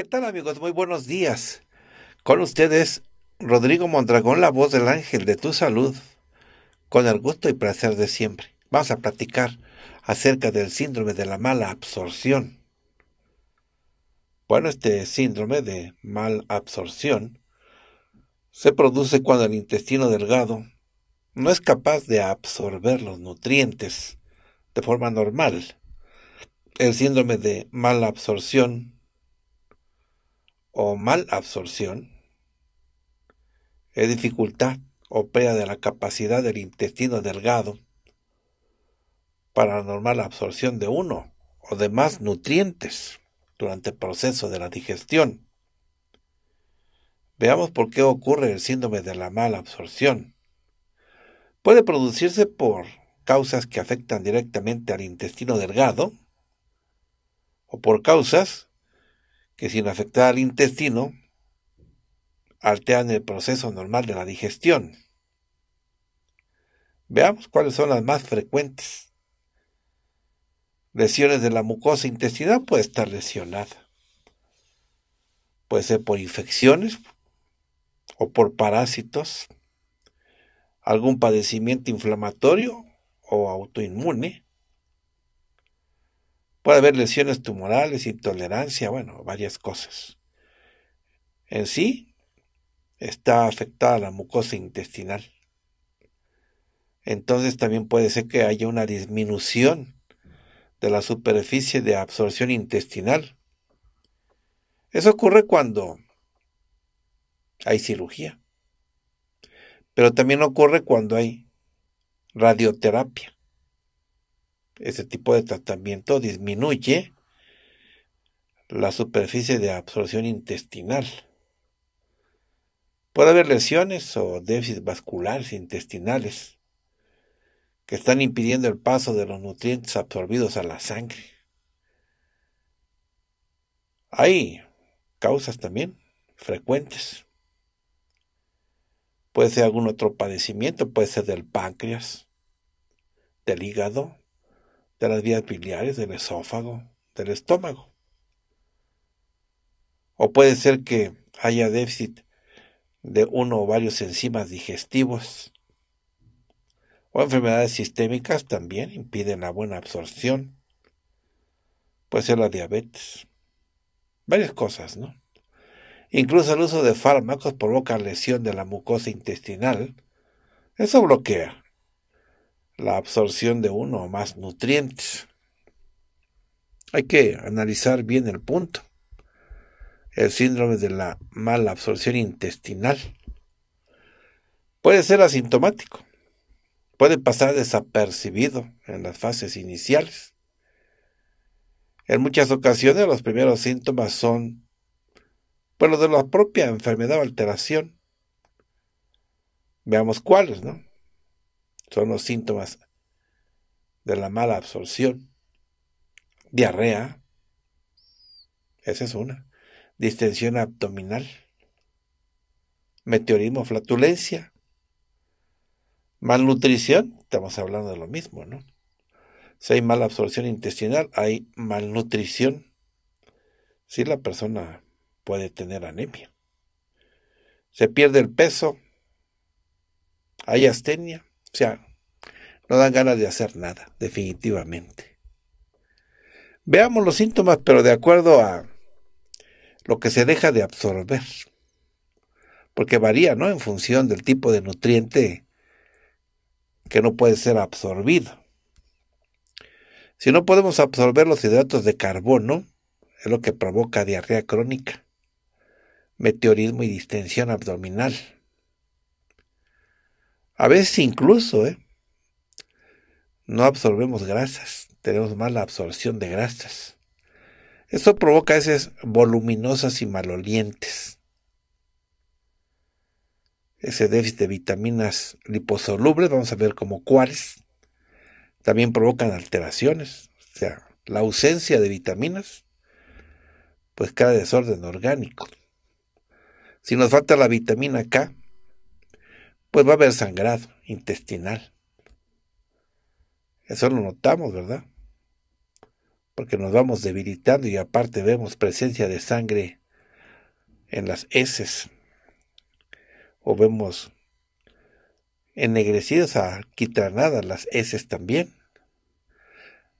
¿qué tal amigos? Muy buenos días. Con ustedes, Rodrigo Mondragón, la voz del ángel de tu salud, con el gusto y placer de siempre. Vamos a platicar acerca del síndrome de la mala absorción. Bueno, este síndrome de mal absorción se produce cuando el intestino delgado no es capaz de absorber los nutrientes de forma normal. El síndrome de mala absorción o mal absorción, es dificultad o pérdida de la capacidad del intestino delgado para la normal absorción de uno o de más nutrientes durante el proceso de la digestión. Veamos por qué ocurre el síndrome de la mala absorción. Puede producirse por causas que afectan directamente al intestino delgado o por causas que sin afectar al intestino, alteran el proceso normal de la digestión. Veamos cuáles son las más frecuentes. Lesiones de la mucosa intestinal puede estar lesionada. Puede ser por infecciones o por parásitos, algún padecimiento inflamatorio o autoinmune, Puede haber lesiones tumorales, intolerancia, bueno, varias cosas. En sí, está afectada la mucosa intestinal. Entonces también puede ser que haya una disminución de la superficie de absorción intestinal. Eso ocurre cuando hay cirugía, pero también ocurre cuando hay radioterapia. Este tipo de tratamiento disminuye la superficie de absorción intestinal. Puede haber lesiones o déficits vasculares intestinales que están impidiendo el paso de los nutrientes absorbidos a la sangre. Hay causas también frecuentes. Puede ser algún otro padecimiento, puede ser del páncreas, del hígado, de las vías biliares, del esófago, del estómago. O puede ser que haya déficit de uno o varios enzimas digestivos. O enfermedades sistémicas también impiden la buena absorción. Puede ser la diabetes. Varias cosas, ¿no? Incluso el uso de fármacos provoca lesión de la mucosa intestinal. Eso bloquea la absorción de uno o más nutrientes. Hay que analizar bien el punto. El síndrome de la mala absorción intestinal puede ser asintomático, puede pasar desapercibido en las fases iniciales. En muchas ocasiones los primeros síntomas son pues los de la propia enfermedad o alteración. Veamos cuáles, ¿no? son los síntomas de la mala absorción, diarrea, esa es una, distensión abdominal, meteorismo, flatulencia, malnutrición, estamos hablando de lo mismo, ¿no? Si hay mala absorción intestinal, hay malnutrición. Si la persona puede tener anemia. Se pierde el peso, hay astenia, o sea, no dan ganas de hacer nada, definitivamente. Veamos los síntomas, pero de acuerdo a lo que se deja de absorber. Porque varía, ¿no? En función del tipo de nutriente que no puede ser absorbido. Si no podemos absorber los hidratos de carbono, es lo que provoca diarrea crónica, meteorismo y distensión abdominal. A veces incluso ¿eh? no absorbemos grasas, tenemos mala absorción de grasas. Esto provoca veces voluminosas y malolientes. Ese déficit de vitaminas liposolubles, vamos a ver como cuáles, también provocan alteraciones. O sea, la ausencia de vitaminas, pues cada desorden orgánico. Si nos falta la vitamina K, pues va a haber sangrado intestinal. Eso lo notamos, ¿verdad? Porque nos vamos debilitando y aparte vemos presencia de sangre en las heces. O vemos ennegrecidas, quitranadas las heces también.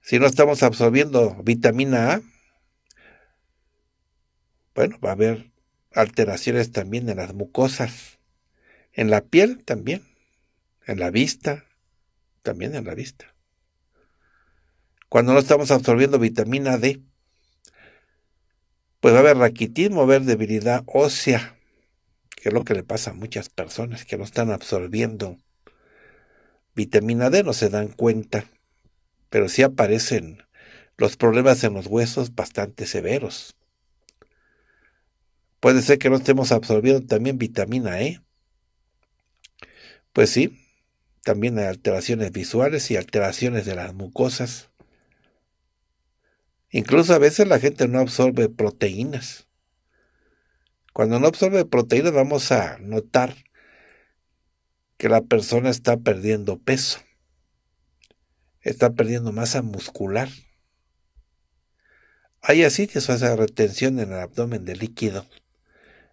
Si no estamos absorbiendo vitamina A, bueno, va a haber alteraciones también en las mucosas en la piel también, en la vista, también en la vista. Cuando no estamos absorbiendo vitamina D, pues va a haber raquitismo, va a haber debilidad ósea, que es lo que le pasa a muchas personas que no están absorbiendo vitamina D, no se dan cuenta, pero sí aparecen los problemas en los huesos bastante severos. Puede ser que no estemos absorbiendo también vitamina E, pues sí, también hay alteraciones visuales y alteraciones de las mucosas. Incluso a veces la gente no absorbe proteínas. Cuando no absorbe proteínas vamos a notar que la persona está perdiendo peso, está perdiendo masa muscular. Hay así que se hace retención en el abdomen de líquido,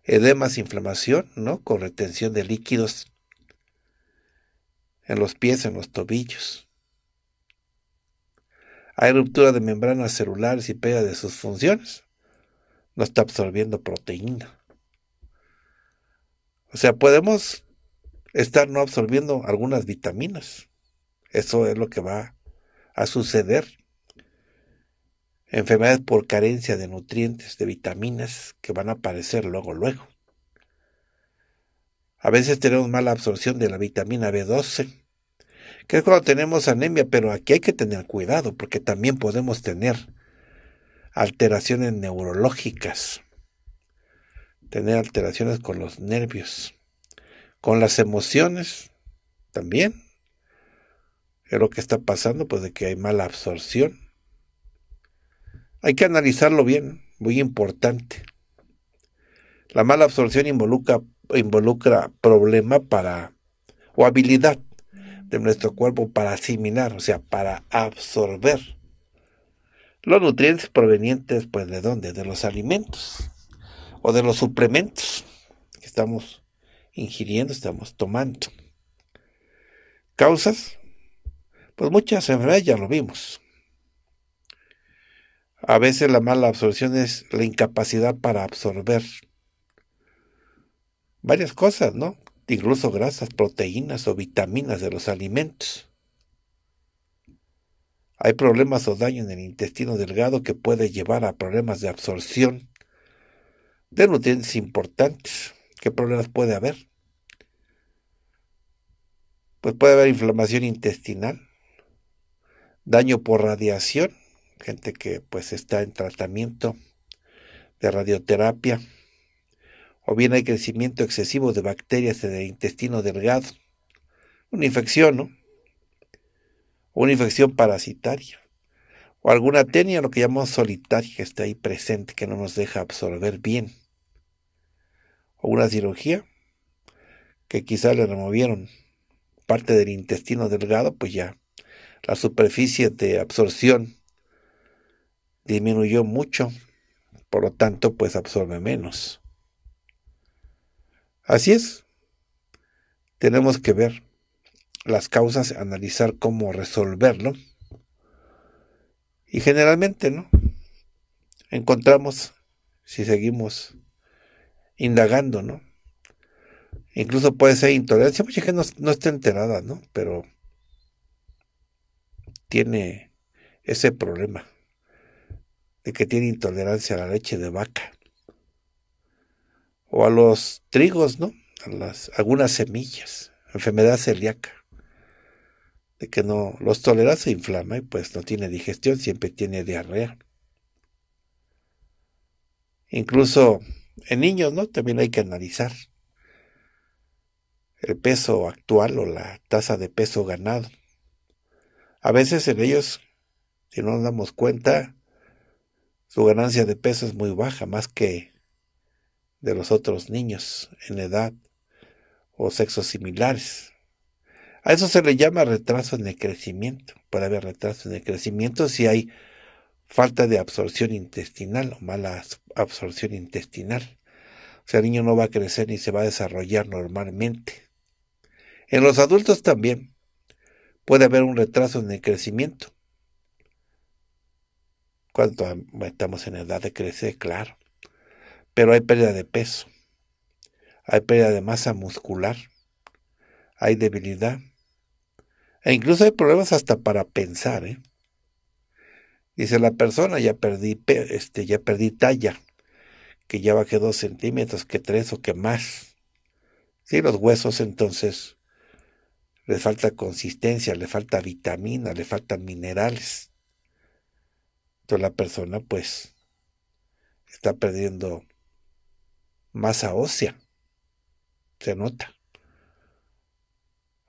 edemas, inflamación, ¿no? Con retención de líquidos en los pies, en los tobillos. Hay ruptura de membranas celulares y pérdida de sus funciones. No está absorbiendo proteína. O sea, podemos estar no absorbiendo algunas vitaminas. Eso es lo que va a suceder. Enfermedades por carencia de nutrientes, de vitaminas, que van a aparecer luego, luego. A veces tenemos mala absorción de la vitamina B12, que es cuando tenemos anemia, pero aquí hay que tener cuidado porque también podemos tener alteraciones neurológicas, tener alteraciones con los nervios, con las emociones también. Es lo que está pasando, pues de que hay mala absorción. Hay que analizarlo bien, muy importante. La mala absorción involucra involucra problema para, o habilidad de nuestro cuerpo para asimilar, o sea, para absorber los nutrientes provenientes, pues, ¿de dónde? De los alimentos o de los suplementos que estamos ingiriendo, estamos tomando. Causas, pues muchas enfermedades ya lo vimos. A veces la mala absorción es la incapacidad para absorber varias cosas, ¿no? Incluso grasas, proteínas o vitaminas de los alimentos. Hay problemas o daño en el intestino delgado que puede llevar a problemas de absorción de nutrientes importantes. ¿Qué problemas puede haber? Pues puede haber inflamación intestinal, daño por radiación, gente que pues está en tratamiento de radioterapia, o bien hay crecimiento excesivo de bacterias en el intestino delgado, una infección, ¿no? Una infección parasitaria, o alguna tenia, lo que llamamos solitaria, que está ahí presente, que no nos deja absorber bien, o una cirugía, que quizá le removieron parte del intestino delgado, pues ya la superficie de absorción disminuyó mucho, por lo tanto, pues absorbe menos. Así es. Tenemos que ver las causas, analizar cómo resolverlo. Y generalmente, ¿no? Encontramos, si seguimos indagando, ¿no? Incluso puede ser intolerancia, mucha gente no, está enterada, ¿no? Pero tiene ese problema de que tiene intolerancia a la leche de vaca o a los trigos, ¿no? A las, algunas semillas, enfermedad celíaca, de que no los tolera, se inflama y pues no tiene digestión, siempre tiene diarrea. Incluso en niños, ¿no? También hay que analizar el peso actual o la tasa de peso ganado. A veces en ellos, si no nos damos cuenta, su ganancia de peso es muy baja, más que de los otros niños en edad o sexos similares. A eso se le llama retraso en el crecimiento. Puede haber retraso en el crecimiento si hay falta de absorción intestinal o mala absorción intestinal. O sea, el niño no va a crecer ni se va a desarrollar normalmente. En los adultos también puede haber un retraso en el crecimiento. Cuando estamos en edad de crecer, claro pero hay pérdida de peso, hay pérdida de masa muscular, hay debilidad, e incluso hay problemas hasta para pensar. ¿eh? Dice la persona, ya perdí, este, ya perdí talla, que ya bajé dos centímetros, que tres o que más. Si los huesos entonces le falta consistencia, le falta vitamina, le faltan minerales. Entonces la persona pues está perdiendo masa ósea. Se nota.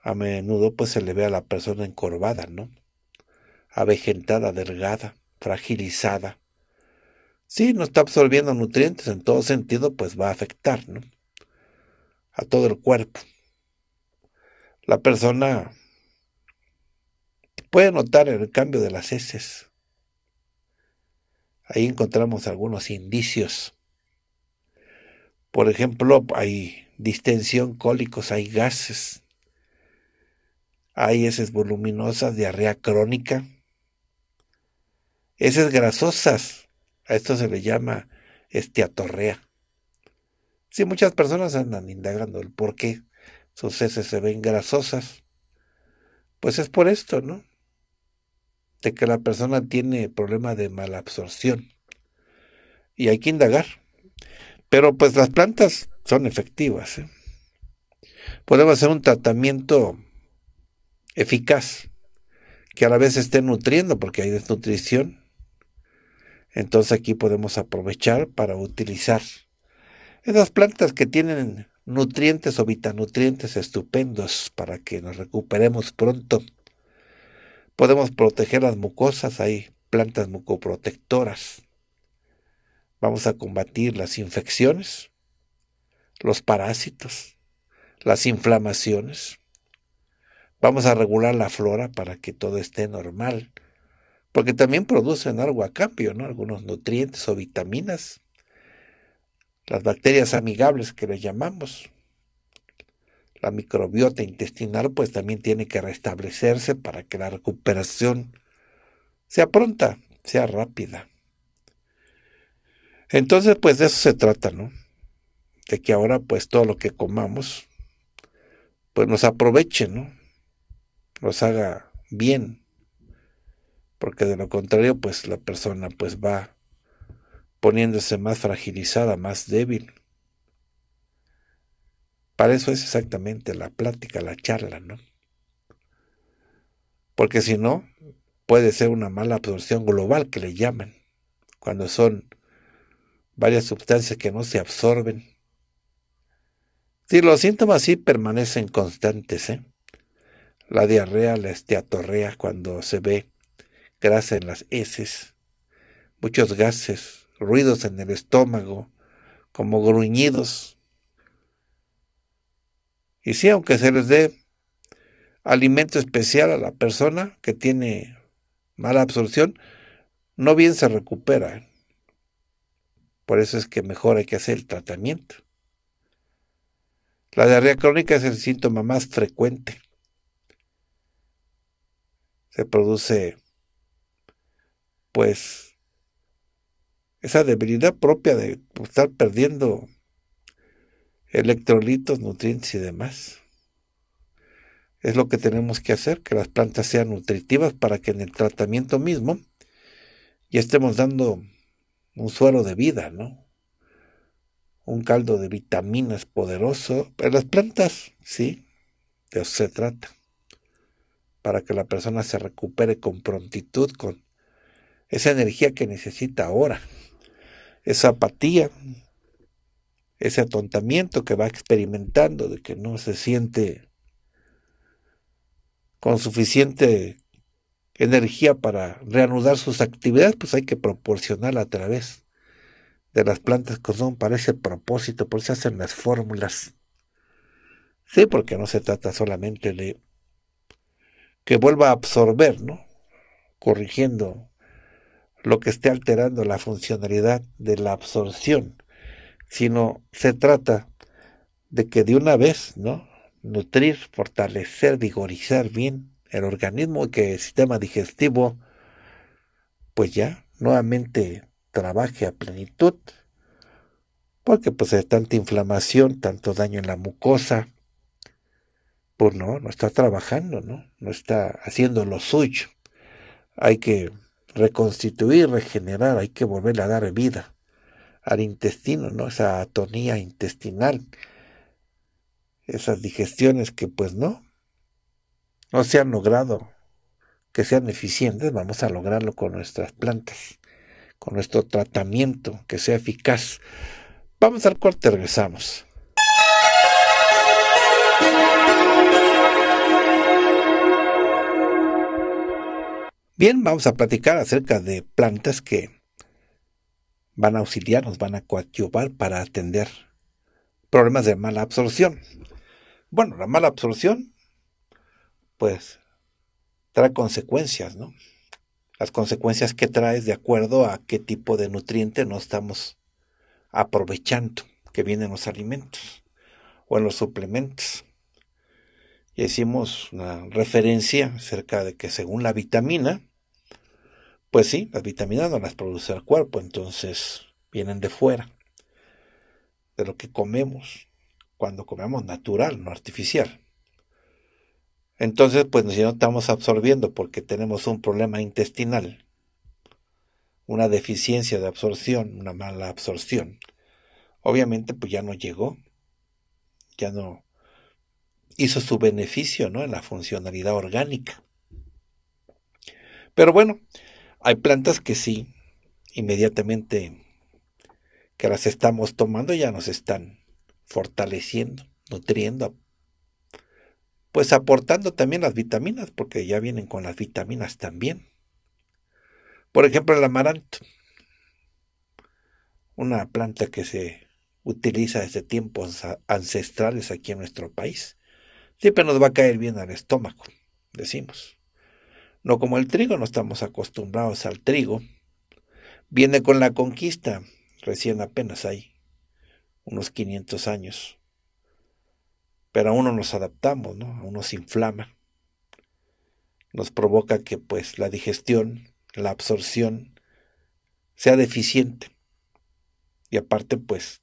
A menudo pues se le ve a la persona encorvada, ¿no? Avejentada, delgada, fragilizada. Si no está absorbiendo nutrientes en todo sentido, pues va a afectar, ¿no? A todo el cuerpo. La persona puede notar el cambio de las heces. Ahí encontramos algunos indicios por ejemplo, hay distensión, cólicos, hay gases, hay heces voluminosas, diarrea crónica, heces grasosas, a esto se le llama esteatorrea. Si muchas personas andan indagando el por qué sus heces se ven grasosas. Pues es por esto, ¿no? De que la persona tiene problema de malabsorción. Y hay que indagar. Pero pues las plantas son efectivas. ¿eh? Podemos hacer un tratamiento eficaz que a la vez esté nutriendo porque hay desnutrición. Entonces aquí podemos aprovechar para utilizar esas plantas que tienen nutrientes o vitanutrientes estupendos para que nos recuperemos pronto. Podemos proteger las mucosas, hay plantas mucoprotectoras Vamos a combatir las infecciones, los parásitos, las inflamaciones. Vamos a regular la flora para que todo esté normal, porque también producen algo a cambio, ¿no? Algunos nutrientes o vitaminas. Las bacterias amigables que le llamamos. La microbiota intestinal pues también tiene que restablecerse para que la recuperación sea pronta, sea rápida. Entonces, pues de eso se trata, ¿no? De que ahora, pues todo lo que comamos, pues nos aproveche, ¿no? Nos haga bien. Porque de lo contrario, pues la persona pues va poniéndose más fragilizada, más débil. Para eso es exactamente la plática, la charla, ¿no? Porque si no, puede ser una mala absorción global que le llaman, cuando son varias sustancias que no se absorben. Si los síntomas sí permanecen constantes, ¿eh? la diarrea, la esteatorrea, cuando se ve grasa en las heces, muchos gases, ruidos en el estómago, como gruñidos. Y sí, aunque se les dé alimento especial a la persona que tiene mala absorción, no bien se recupera. ¿eh? Por eso es que mejor hay que hacer el tratamiento. La diarrea crónica es el síntoma más frecuente. Se produce, pues, esa debilidad propia de estar perdiendo electrolitos, nutrientes y demás. Es lo que tenemos que hacer, que las plantas sean nutritivas para que en el tratamiento mismo ya estemos dando un suelo de vida, ¿no? Un caldo de vitaminas poderoso. Pero las plantas, sí, de eso se trata. Para que la persona se recupere con prontitud, con esa energía que necesita ahora, esa apatía, ese atontamiento que va experimentando de que no se siente con suficiente energía para reanudar sus actividades, pues hay que proporcionarla a través de las plantas que pues, son para ese propósito, por eso hacen las fórmulas. Sí, porque no se trata solamente de que vuelva a absorber, ¿no? Corrigiendo lo que esté alterando la funcionalidad de la absorción, sino se trata de que de una vez, ¿no? Nutrir, fortalecer, vigorizar bien el organismo, que el sistema digestivo, pues ya nuevamente trabaje a plenitud, porque pues hay tanta inflamación, tanto daño en la mucosa, pues no, no está trabajando, ¿no? No está haciendo lo suyo. Hay que reconstituir, regenerar, hay que volver a dar vida al intestino, ¿no? Esa atonía intestinal, esas digestiones que pues no, no se han logrado que sean eficientes, vamos a lograrlo con nuestras plantas, con nuestro tratamiento que sea eficaz. Vamos al cuarto. regresamos. Bien, vamos a platicar acerca de plantas que van a auxiliarnos, van a coadyuvar para atender problemas de mala absorción. Bueno, la mala absorción pues trae consecuencias, ¿no? Las consecuencias que traes de acuerdo a qué tipo de nutriente no estamos aprovechando que vienen los alimentos o en los suplementos. Y hicimos una referencia acerca de que según la vitamina, pues sí, las vitaminas no las produce el cuerpo, entonces vienen de fuera, de lo que comemos, cuando comemos natural, no artificial. Entonces, pues si no estamos absorbiendo porque tenemos un problema intestinal, una deficiencia de absorción, una mala absorción, obviamente pues ya no llegó, ya no hizo su beneficio ¿no? en la funcionalidad orgánica. Pero bueno, hay plantas que sí, inmediatamente que las estamos tomando ya nos están fortaleciendo, nutriendo, pues aportando también las vitaminas, porque ya vienen con las vitaminas también. Por ejemplo, el amaranto, una planta que se utiliza desde tiempos ancestrales aquí en nuestro país. Siempre nos va a caer bien al estómago, decimos. No como el trigo, no estamos acostumbrados al trigo. Viene con la conquista, recién apenas hay unos 500 años pero a uno nos adaptamos, ¿no? A uno se inflama. Nos provoca que pues la digestión, la absorción sea deficiente. Y aparte pues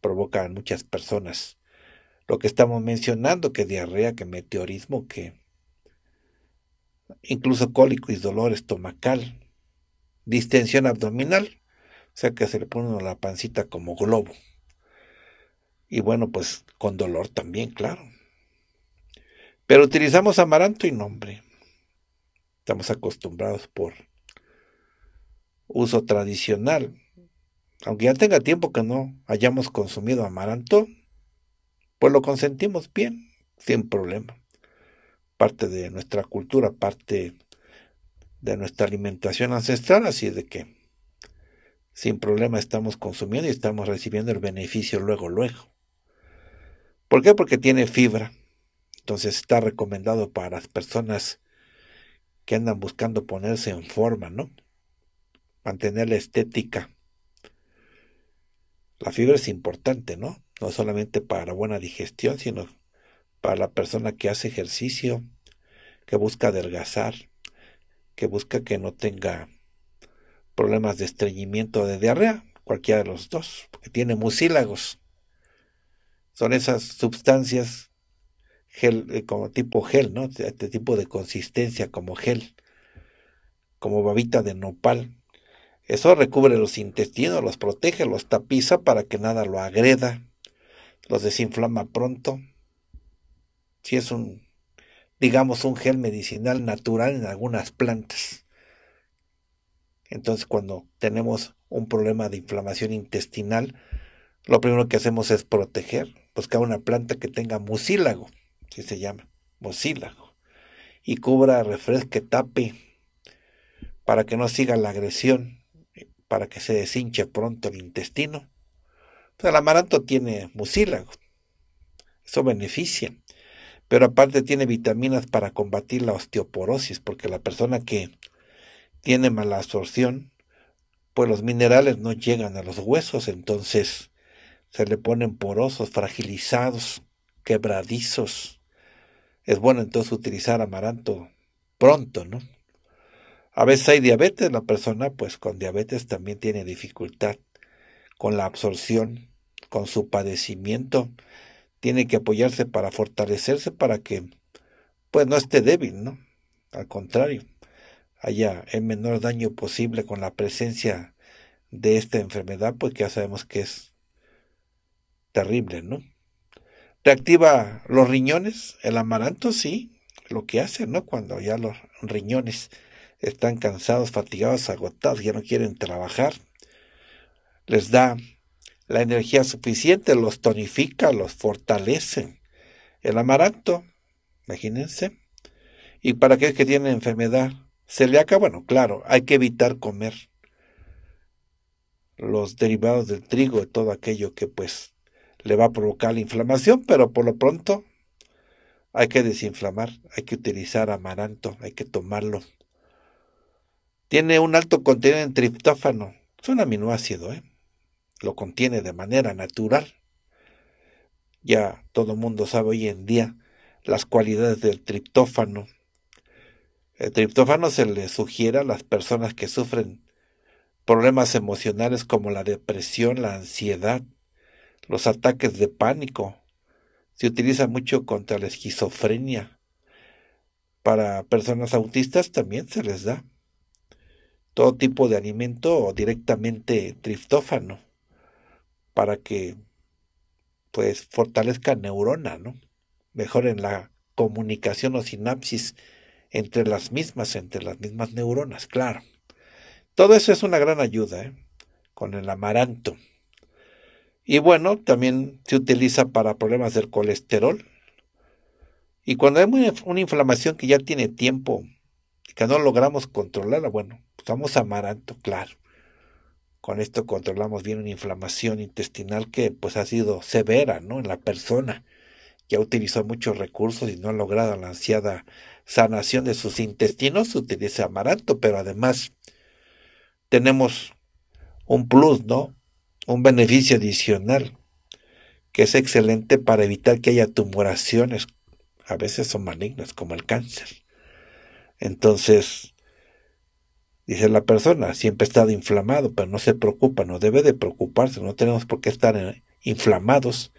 provoca a muchas personas lo que estamos mencionando, que diarrea, que meteorismo, que incluso cólico y dolor estomacal, distensión abdominal, o sea que se le pone la pancita como globo. Y bueno, pues con dolor también, claro. Pero utilizamos amaranto y nombre. Estamos acostumbrados por uso tradicional. Aunque ya tenga tiempo que no hayamos consumido amaranto, pues lo consentimos bien, sin problema. Parte de nuestra cultura, parte de nuestra alimentación ancestral, así de que sin problema estamos consumiendo y estamos recibiendo el beneficio luego, luego. ¿Por qué? Porque tiene fibra. Entonces está recomendado para las personas que andan buscando ponerse en forma, ¿no? Mantener la estética. La fibra es importante, ¿no? No solamente para buena digestión, sino para la persona que hace ejercicio, que busca adelgazar, que busca que no tenga problemas de estreñimiento o de diarrea, cualquiera de los dos, porque tiene mucílagos son esas sustancias gel, eh, como tipo gel, ¿no? Este, este tipo de consistencia como gel, como babita de nopal. Eso recubre los intestinos, los protege, los tapiza para que nada lo agreda, los desinflama pronto. Si es un, digamos, un gel medicinal natural en algunas plantas. Entonces, cuando tenemos un problema de inflamación intestinal, lo primero que hacemos es proteger, buscar una planta que tenga mucílago, que se llama, mucílago, y cubra, refresque, tape, para que no siga la agresión, para que se deshinche pronto el intestino. Pues, el amaranto tiene mucílago, eso beneficia, pero aparte tiene vitaminas para combatir la osteoporosis, porque la persona que tiene mala absorción, pues los minerales no llegan a los huesos, entonces se le ponen porosos, fragilizados, quebradizos. Es bueno entonces utilizar amaranto pronto, ¿no? A veces hay diabetes, la persona pues con diabetes también tiene dificultad con la absorción, con su padecimiento, tiene que apoyarse para fortalecerse para que pues no esté débil, ¿no? Al contrario, haya el menor daño posible con la presencia de esta enfermedad, pues ya sabemos que es terrible, ¿no? Reactiva los riñones, el amaranto sí, lo que hace, ¿no? Cuando ya los riñones están cansados, fatigados, agotados, ya no quieren trabajar, les da la energía suficiente, los tonifica, los fortalece. El amaranto, imagínense. Y para aquellos que tienen enfermedad celíaca, bueno, claro, hay que evitar comer los derivados del trigo, y todo aquello que pues le va a provocar la inflamación, pero por lo pronto hay que desinflamar, hay que utilizar amaranto, hay que tomarlo. Tiene un alto contenido en triptófano, es un aminoácido, ¿eh? lo contiene de manera natural. Ya todo el mundo sabe hoy en día las cualidades del triptófano. El triptófano se le sugiere a las personas que sufren problemas emocionales como la depresión, la ansiedad, los ataques de pánico. Se utiliza mucho contra la esquizofrenia. Para personas autistas también se les da. Todo tipo de alimento o directamente triptófano para que pues fortalezca neurona, ¿no? Mejoren la comunicación o sinapsis entre las mismas, entre las mismas neuronas, claro. Todo eso es una gran ayuda, ¿eh? Con el amaranto. Y bueno, también se utiliza para problemas del colesterol. Y cuando hay una inflamación que ya tiene tiempo, que no logramos controlarla, bueno, usamos amaranto, claro. Con esto controlamos bien una inflamación intestinal que pues ha sido severa, ¿no? En la persona que ha utilizado muchos recursos y no ha logrado la ansiada sanación de sus intestinos, se utiliza amaranto, pero además tenemos un plus, ¿no? un beneficio adicional, que es excelente para evitar que haya tumoraciones, a veces son malignas, como el cáncer. Entonces, dice la persona, siempre ha estado inflamado, pero no se preocupa, no debe de preocuparse, no tenemos por qué estar eh, inflamados,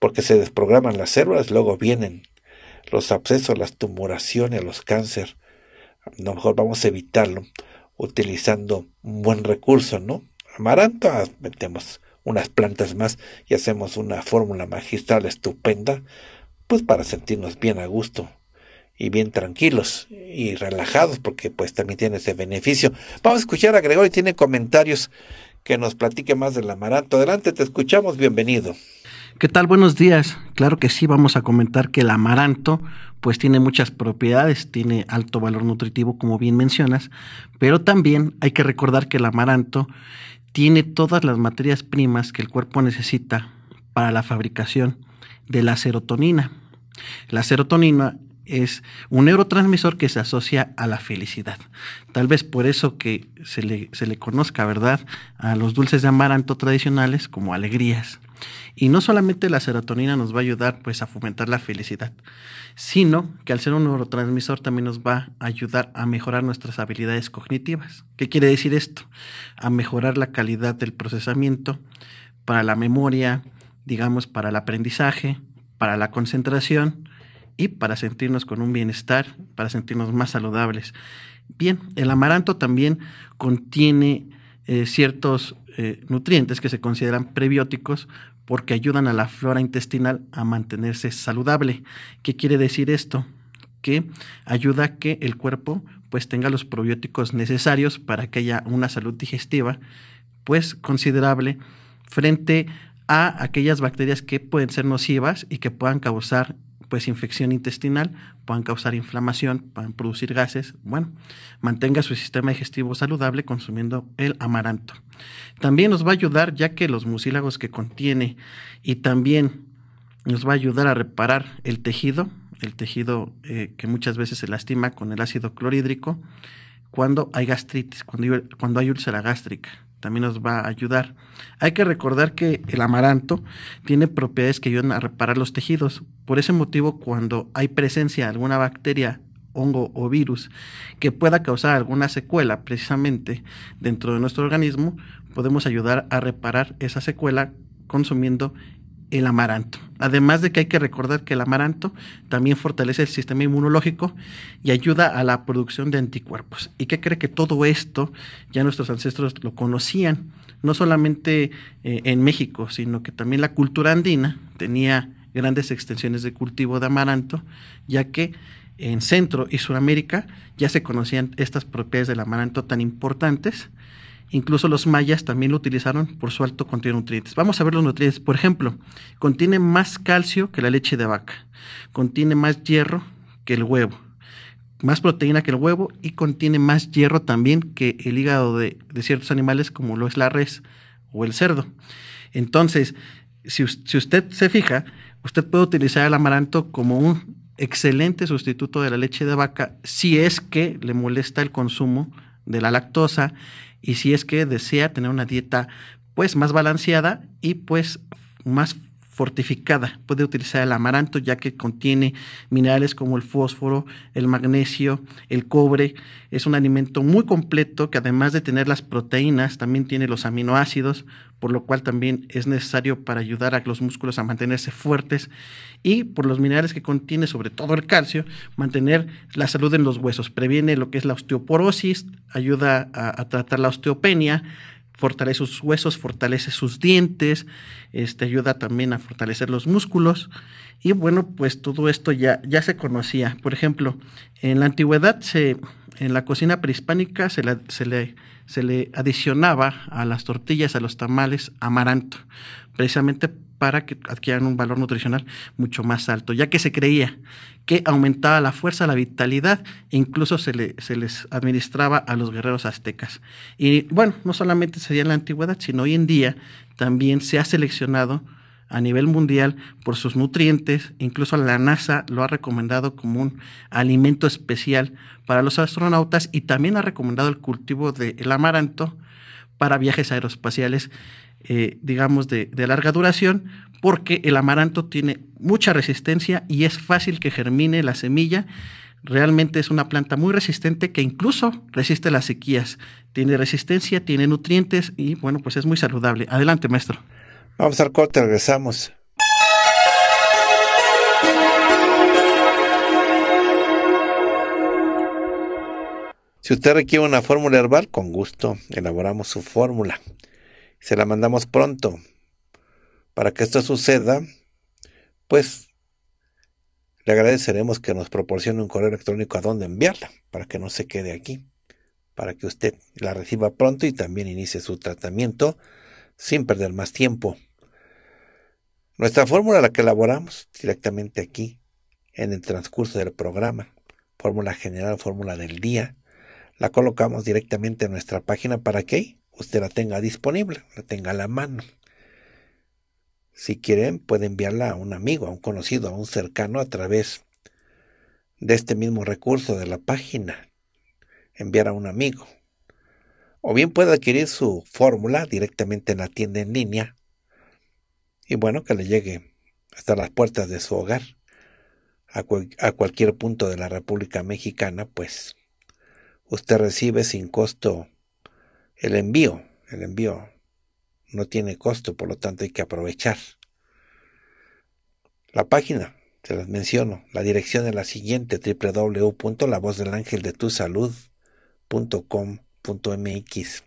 porque se desprograman las células, luego vienen los abscesos, las tumoraciones, los cánceres. A lo mejor vamos a evitarlo utilizando un buen recurso, ¿no? amaranto, ah, metemos unas plantas más y hacemos una fórmula magistral estupenda, pues para sentirnos bien a gusto y bien tranquilos y relajados, porque pues también tiene ese beneficio. Vamos a escuchar a Gregorio, tiene comentarios que nos platique más del amaranto. Adelante, te escuchamos, bienvenido. ¿Qué tal? Buenos días. Claro que sí, vamos a comentar que el amaranto pues tiene muchas propiedades, tiene alto valor nutritivo como bien mencionas, pero también hay que recordar que el amaranto tiene todas las materias primas que el cuerpo necesita para la fabricación de la serotonina. La serotonina es un neurotransmisor que se asocia a la felicidad. Tal vez por eso que se le, se le conozca, ¿verdad?, a los dulces de amaranto tradicionales como alegrías. Y no solamente la serotonina nos va a ayudar pues a fomentar la felicidad, sino que al ser un neurotransmisor también nos va a ayudar a mejorar nuestras habilidades cognitivas. ¿Qué quiere decir esto? A mejorar la calidad del procesamiento para la memoria, digamos, para el aprendizaje, para la concentración y para sentirnos con un bienestar, para sentirnos más saludables. Bien, el amaranto también contiene eh, ciertos eh, nutrientes que se consideran prebióticos porque ayudan a la flora intestinal a mantenerse saludable. ¿Qué quiere decir esto? Que ayuda a que el cuerpo pues tenga los probióticos necesarios para que haya una salud digestiva pues considerable frente a aquellas bacterias que pueden ser nocivas y que puedan causar pues infección intestinal, puedan causar inflamación, puedan producir gases. Bueno, mantenga su sistema digestivo saludable consumiendo el amaranto. También nos va a ayudar, ya que los mucílagos que contiene y también nos va a ayudar a reparar el tejido, el tejido eh, que muchas veces se lastima con el ácido clorhídrico, cuando hay gastritis, cuando hay úlcera gástrica también nos va a ayudar. Hay que recordar que el amaranto tiene propiedades que ayudan a reparar los tejidos. Por ese motivo, cuando hay presencia de alguna bacteria, hongo o virus que pueda causar alguna secuela precisamente dentro de nuestro organismo, podemos ayudar a reparar esa secuela consumiendo el amaranto. Además de que hay que recordar que el amaranto también fortalece el sistema inmunológico y ayuda a la producción de anticuerpos. ¿Y qué cree que todo esto ya nuestros ancestros lo conocían? No solamente eh, en México, sino que también la cultura andina tenía grandes extensiones de cultivo de amaranto, ya que en Centro y Sudamérica ya se conocían estas propiedades del amaranto tan importantes Incluso los mayas también lo utilizaron por su alto contenido de nutrientes. Vamos a ver los nutrientes. Por ejemplo, contiene más calcio que la leche de vaca, contiene más hierro que el huevo, más proteína que el huevo y contiene más hierro también que el hígado de, ciertos animales como lo es la res o el cerdo. Entonces, si, si usted se fija, usted puede utilizar el amaranto como un excelente sustituto de la leche de vaca si es que le molesta el consumo de la lactosa y si es que desea tener una dieta pues más balanceada y pues más fortificada. Puede utilizar el amaranto ya que contiene minerales como el fósforo, el magnesio, el cobre. Es un alimento muy completo que además de tener las proteínas, también tiene los aminoácidos, por lo cual también es necesario para ayudar a los músculos a mantenerse fuertes y por los minerales que contiene, sobre todo el calcio, mantener la salud en los huesos. Previene lo que es la osteoporosis, ayuda a, a tratar la osteopenia, fortalece sus huesos, fortalece sus dientes, este, ayuda también a fortalecer los músculos. Y bueno, pues todo esto ya, ya se conocía. Por ejemplo, en la antigüedad, se, en la cocina prehispánica, se, le, se le adicionaba a las tortillas, a los tamales, amaranto, precisamente para que adquieran un valor nutricional mucho más alto, ya que se creía que aumentaba la fuerza, la vitalidad, e incluso se, le, se les administraba a los guerreros aztecas. Y bueno, no solamente sería en la antigüedad, sino hoy en día también se ha seleccionado a nivel mundial por sus nutrientes. Incluso la NASA lo ha recomendado como un alimento especial para los astronautas y también ha recomendado el cultivo del amaranto para viajes aeroespaciales eh, digamos, de, de, larga duración, porque el amaranto tiene mucha resistencia y es fácil que germine la semilla. Realmente es una planta muy resistente que incluso resiste las sequías. Tiene resistencia, tiene nutrientes y bueno, pues es muy saludable. Adelante, maestro. Vamos al corte, regresamos. Si usted requiere una fórmula herbal, con gusto elaboramos su fórmula se la mandamos pronto. Para que esto suceda, pues le agradeceremos que nos proporcione un correo electrónico a donde enviarla, para que no se quede aquí, para que usted la reciba pronto y también inicie su tratamiento sin perder más tiempo. Nuestra fórmula la que elaboramos directamente aquí, en el transcurso del programa, fórmula general, fórmula del día, la colocamos directamente en nuestra página para que usted la tenga disponible, la tenga a la mano. Si quieren, puede enviarla a un amigo, a un conocido, a un cercano a través de este mismo recurso de la página. Enviar a un amigo. O bien puede adquirir su fórmula directamente en la tienda en línea. Y bueno, que le llegue hasta las puertas de su hogar, a, a cualquier punto de la República Mexicana, pues usted recibe sin costo el envío, el envío no tiene costo, por lo tanto hay que aprovechar. La página, te las menciono, la dirección es la siguiente, www.lavozdelangeldetusalud.com.mx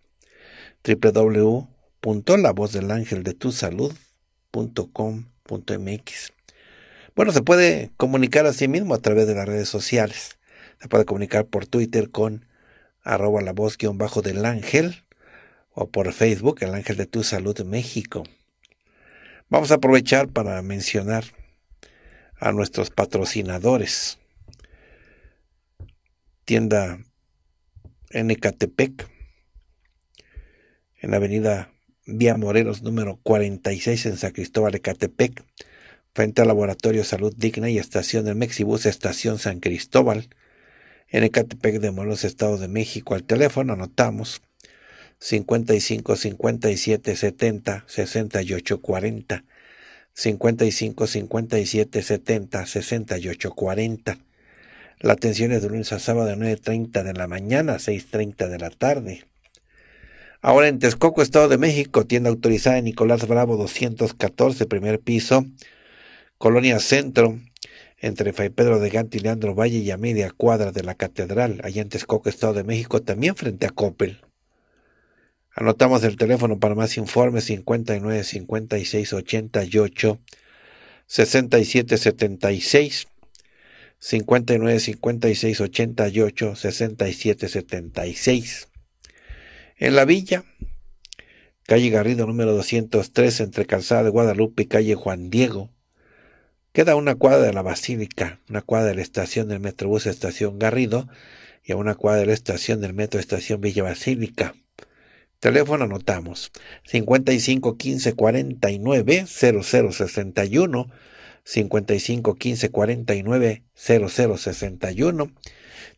www.lavozdelangeldetusalud.com.mx Bueno, se puede comunicar a sí mismo a través de las redes sociales. Se puede comunicar por Twitter con arroba la voz guión bajo del ángel o por Facebook, el ángel de tu salud México. Vamos a aprovechar para mencionar a nuestros patrocinadores. Tienda en en la avenida Vía Morelos número 46 en San Cristóbal, Catepec, frente al Laboratorio Salud Digna y Estación del Mexibus, Estación San Cristóbal en Ecatepec de molos Estado de México. Al teléfono anotamos 55 57 70 68 40. 55 57 70 68 40. La atención es de lunes a sábado de 9.30 de la mañana a 6.30 de la tarde. Ahora en Texcoco, Estado de México, tienda autorizada de Nicolás Bravo 214, primer piso, Colonia Centro, entre Fray Pedro de Gante y Leandro Valle y a media cuadra de la catedral, allá en Texcoco, Estado de México, también frente a Coppel. Anotamos el teléfono para más informes 59 56 88 67 76 59 56 88 67 76. En la villa, calle Garrido número 203 entre Calzada de Guadalupe y calle Juan Diego, Queda una cuadra de la Basílica, una cuadra de la estación del Metrobús Estación Garrido y a una cuadra de la estación del Metro Estación Villa Basílica. Teléfono anotamos 55 15 0061 55 0061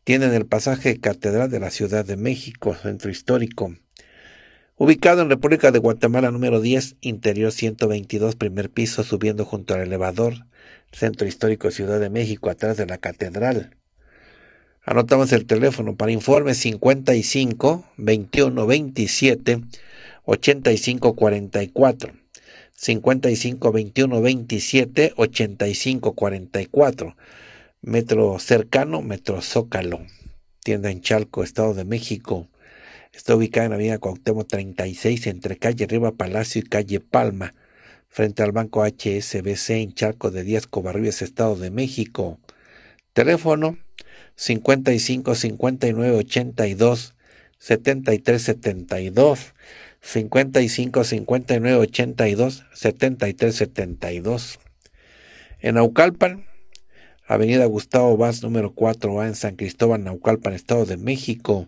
Tienen el pasaje Catedral de la Ciudad de México, Centro Histórico ubicado en República de Guatemala número 10, interior 122, primer piso, subiendo junto al elevador, Centro Histórico Ciudad de México, atrás de la Catedral. Anotamos el teléfono para informe 55 21 27 85 44. 55 21 27 85 44. Metro cercano, Metro Zócalo. Tienda en Chalco, Estado de México. Está ubicada en avenida Cuauhtémoc 36, entre calle Riva Palacio y calle Palma, frente al banco HSBC en Charco de Díaz Covarrubias, Estado de México. Teléfono 55 59 82 73 72 55 59 82 73 72 en Naucalpan, Avenida Gustavo Vaz número 4A en San Cristóbal, Naucalpan, Estado de México.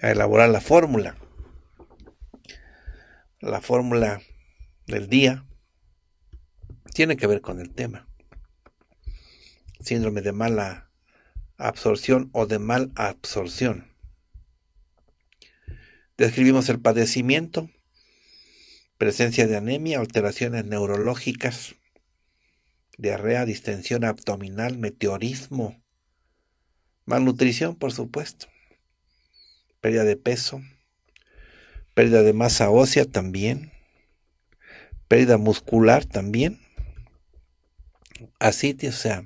a elaborar la fórmula, la fórmula del día, tiene que ver con el tema. Síndrome de mala absorción o de mal absorción. Describimos el padecimiento, presencia de anemia, alteraciones neurológicas, diarrea, distensión abdominal, meteorismo, malnutrición, por supuesto pérdida de peso, pérdida de masa ósea también, pérdida muscular también, así, o sea,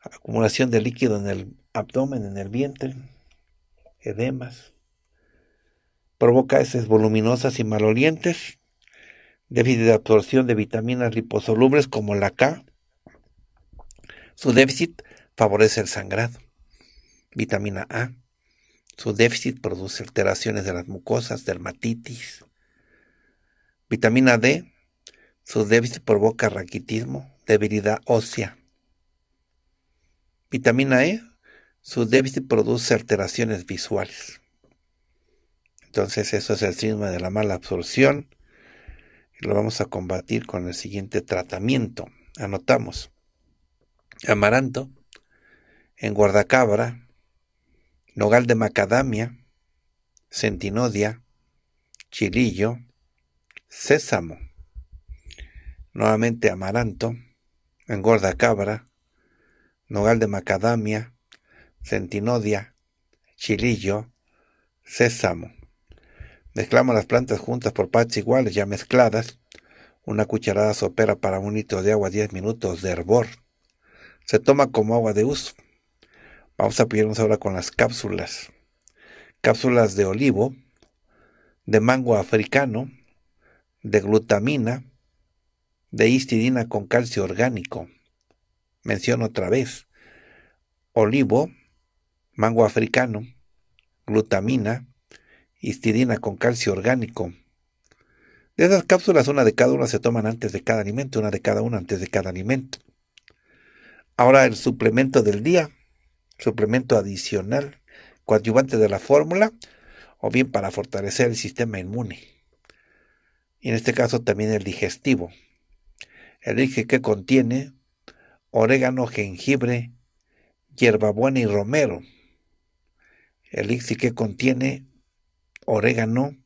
acumulación de líquido en el abdomen, en el vientre, edemas, provoca heces voluminosas y malolientes, déficit de absorción de vitaminas liposolubles como la K, su déficit favorece el sangrado, vitamina A, su déficit produce alteraciones de las mucosas, dermatitis. Vitamina D. Su déficit provoca raquitismo, debilidad ósea. Vitamina E. Su déficit produce alteraciones visuales. Entonces eso es el síntoma de la mala absorción. Y lo vamos a combatir con el siguiente tratamiento. Anotamos. Amaranto. En guardacabra nogal de macadamia, centinodia, chilillo, sésamo, nuevamente amaranto, engorda cabra, nogal de macadamia, centinodia, chilillo, sésamo. Mezclamos las plantas juntas por partes iguales ya mezcladas, una cucharada sopera para un litro de agua 10 minutos de hervor. Se toma como agua de uso. Vamos a ponernos ahora con las cápsulas. Cápsulas de olivo, de mango africano, de glutamina, de histidina con calcio orgánico. Menciono otra vez. Olivo, mango africano, glutamina, histidina con calcio orgánico. De esas cápsulas, una de cada una se toman antes de cada alimento, una de cada una antes de cada alimento. Ahora el suplemento del día suplemento adicional, coadyuvante de la fórmula, o bien para fortalecer el sistema inmune. Y en este caso también el digestivo. elixir que contiene orégano, jengibre, hierbabuena y romero. Elixir que contiene orégano,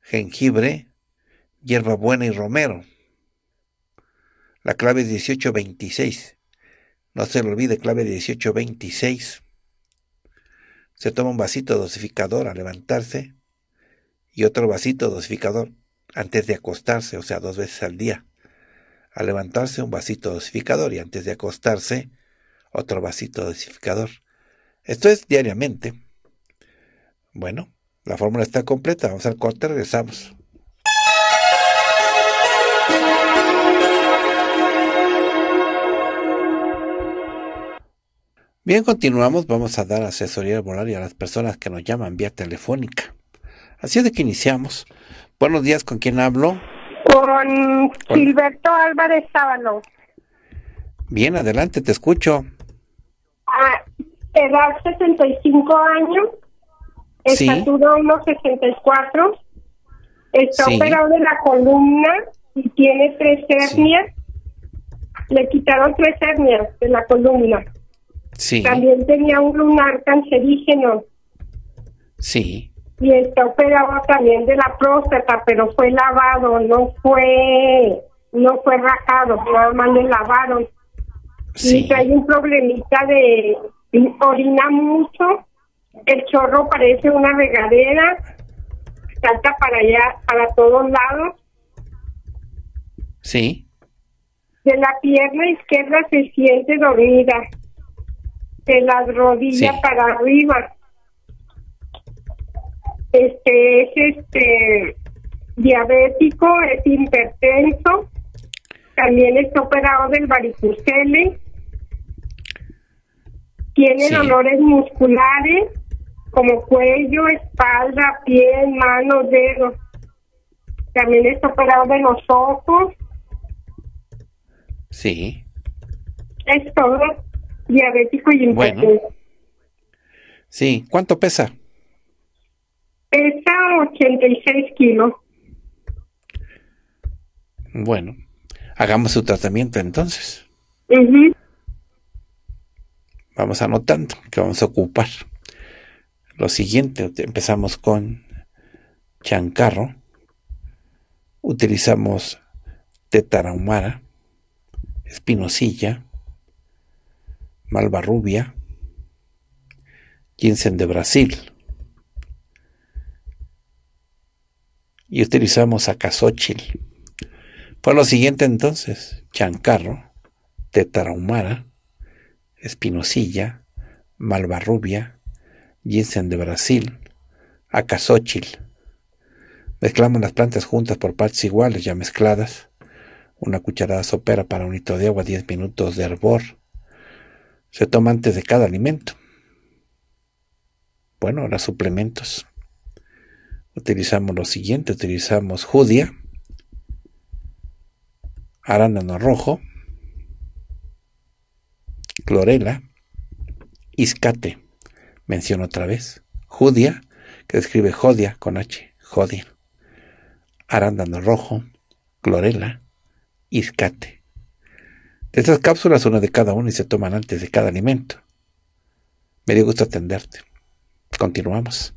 jengibre, hierbabuena y romero. La clave es 1826. No se le olvide clave 1826. Se toma un vasito dosificador al levantarse y otro vasito dosificador antes de acostarse, o sea, dos veces al día. Al levantarse un vasito dosificador y antes de acostarse otro vasito dosificador. Esto es diariamente. Bueno, la fórmula está completa. Vamos al corte, regresamos. Bien, continuamos. Vamos a dar asesoría y a las personas que nos llaman vía telefónica. Así es de que iniciamos. Buenos días, ¿con quién hablo? Con Gilberto Álvarez Sábalo. Bien, adelante, te escucho. Ah, edad 65 años, sí. estatura 1,64, está operado de la columna y tiene tres hernias. Le quitaron tres hernias de la columna. También tenía un lunar cancerígeno. Sí. Y está operado también de la próstata, pero fue lavado, no fue, no fue rajado, pero más le lavaron. Sí. Y trae un problemita de orina mucho, el chorro parece una regadera, salta para allá, para todos lados. Sí. De la pierna izquierda se siente dormida de las rodillas para arriba. Este es este diabético, es hipertenso, también está operado del varicocele, tiene dolores musculares como cuello, espalda, piel, manos, dedos. También está operado de los ojos. Sí. Es todo diabético y Sí, ¿cuánto pesa? Pesa 86 kilos. Bueno, hagamos su tratamiento entonces. Vamos Vamos anotando que vamos a ocupar. Lo siguiente, empezamos con chancarro. Utilizamos tetarahumara, espinosilla, Malvarrubia, ginseng de Brasil. Y utilizamos acasóchil. Fue lo siguiente entonces, chancarro, tetarahumara, espinosilla, malvarrubia, ginseng de Brasil, acasóchil. Mezclamos las plantas juntas por partes iguales ya mezcladas. Una cucharada sopera para un litro de agua, 10 minutos de hervor se toma antes de cada alimento. Bueno, ahora suplementos. Utilizamos lo siguiente, utilizamos judía, arándano rojo, clorela, iscate, menciono otra vez, judia, que escribe jodia con H, jodia, arándano rojo, clorela, iscate. Estas cápsulas, una de cada una, y se toman antes de cada alimento. Me dio gusto atenderte. Continuamos.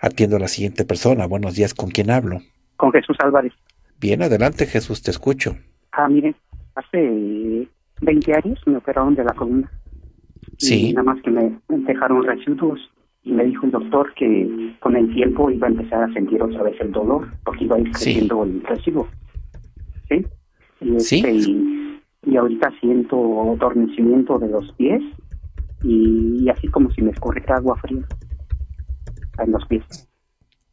Atiendo a la siguiente persona. Buenos días, ¿con quién hablo? Con Jesús Álvarez. Bien, adelante Jesús, te escucho. Ah, mire, hace 20 años me operaron de la columna. Sí. nada más que me dejaron residuos y me dijo el doctor que con el tiempo iba a empezar a sentir otra vez el dolor porque iba a ir creciendo el residuo. ¿Sí? sí. Este, y ahorita siento adormecimiento de los pies y, así como si me escurriera agua fría en los pies.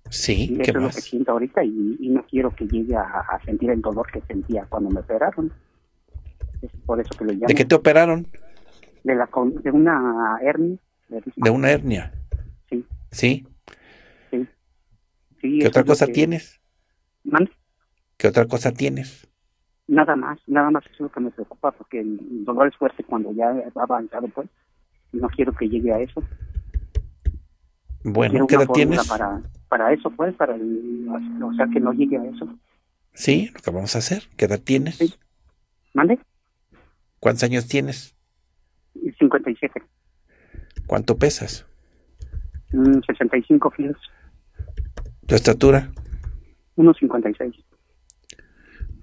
Sí, eso es lo que siento ahorita y, no quiero que llegue a, sentir el dolor que sentía cuando me operaron. Es por eso que lo llamo. ¿De qué te operaron? De, una hernia. De, una hernia. Sí. Sí. ¿Qué otra cosa tienes? ¿Qué otra cosa tienes? Nada más, nada más es lo que me preocupa, porque el dolor es fuerte cuando ya ha avanzado, pues. No quiero que llegue a eso. Bueno, ¿qué edad tienes? Para, para eso, pues, para el, o sea, que no llegue a eso. Sí, lo que vamos a hacer. ¿Qué edad tienes? Sí. ¿Mande? ¿Cuántos años tienes? 57. ¿Cuánto pesas? 65 mm, kilos. ¿Tu estatura? 1,56.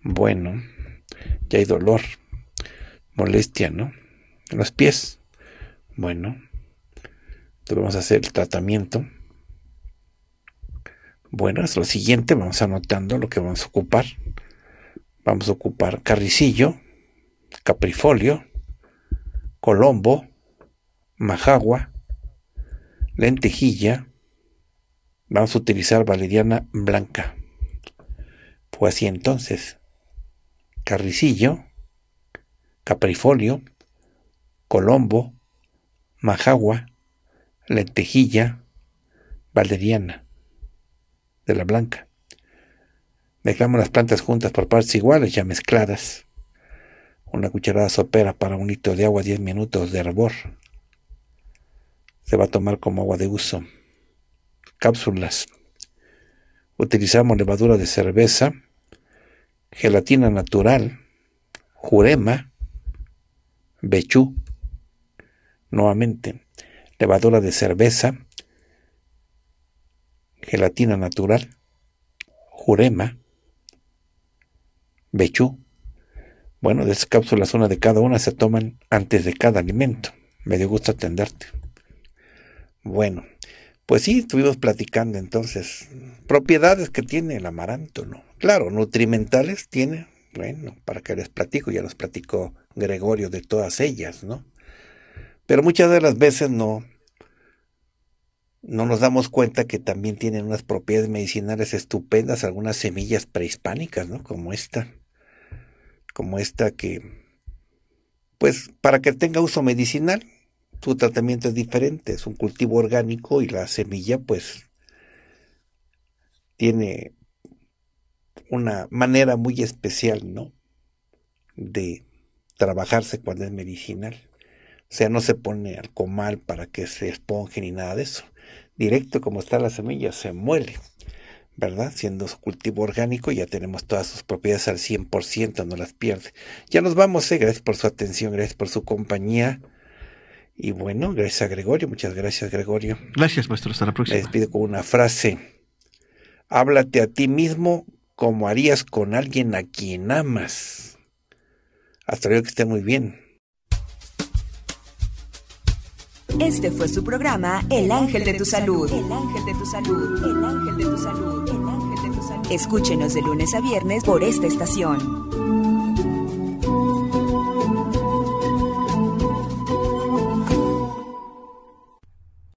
Bueno, ya hay dolor, molestia, ¿no? En los pies. Bueno, entonces vamos a hacer el tratamiento. Bueno, es lo siguiente, vamos anotando lo que vamos a ocupar. Vamos a ocupar carricillo, caprifolio, colombo, majagua, lentejilla. Vamos a utilizar valeriana blanca. Fue pues así entonces Carricillo, Caprifolio, Colombo, Majagua, Lentejilla, valderiana de la Blanca. Mezclamos las plantas juntas por partes iguales, ya mezcladas. Una cucharada sopera para un litro de agua, 10 minutos de hervor. Se va a tomar como agua de uso. Cápsulas. Utilizamos levadura de cerveza, gelatina natural, jurema, bechú, nuevamente, levadura de cerveza, gelatina natural, jurema, bechú. Bueno, de esas cápsulas, una de cada una se toman antes de cada alimento. Me dio gusto atenderte. Bueno. Pues sí, estuvimos platicando entonces. Propiedades que tiene el amaranto, ¿no? Claro, nutrimentales tiene, bueno, para que les platico, ya los platicó Gregorio de todas ellas, ¿no? Pero muchas de las veces no, no nos damos cuenta que también tienen unas propiedades medicinales estupendas, algunas semillas prehispánicas, ¿no? Como esta, como esta que, pues, para que tenga uso medicinal, su tratamiento es diferente, es un cultivo orgánico y la semilla pues tiene una manera muy especial, ¿no? De trabajarse cuando es medicinal. O sea, no se pone al comal para que se esponje ni nada de eso. Directo como está la semilla, se muele, ¿verdad? Siendo su cultivo orgánico, ya tenemos todas sus propiedades al 100%, no las pierde. Ya nos vamos, eh. gracias por su atención, gracias por su compañía. Y bueno, gracias Gregorio, muchas gracias Gregorio. Gracias, maestro, hasta la próxima. Les pido con una frase. Háblate a ti mismo como harías con alguien a quien amas. Hasta luego, que esté muy bien. Este fue su programa El Ángel de tu Salud. El Ángel de tu Salud. El Ángel de tu Salud. El Ángel de tu Salud. Escúchenos de lunes a viernes por esta estación.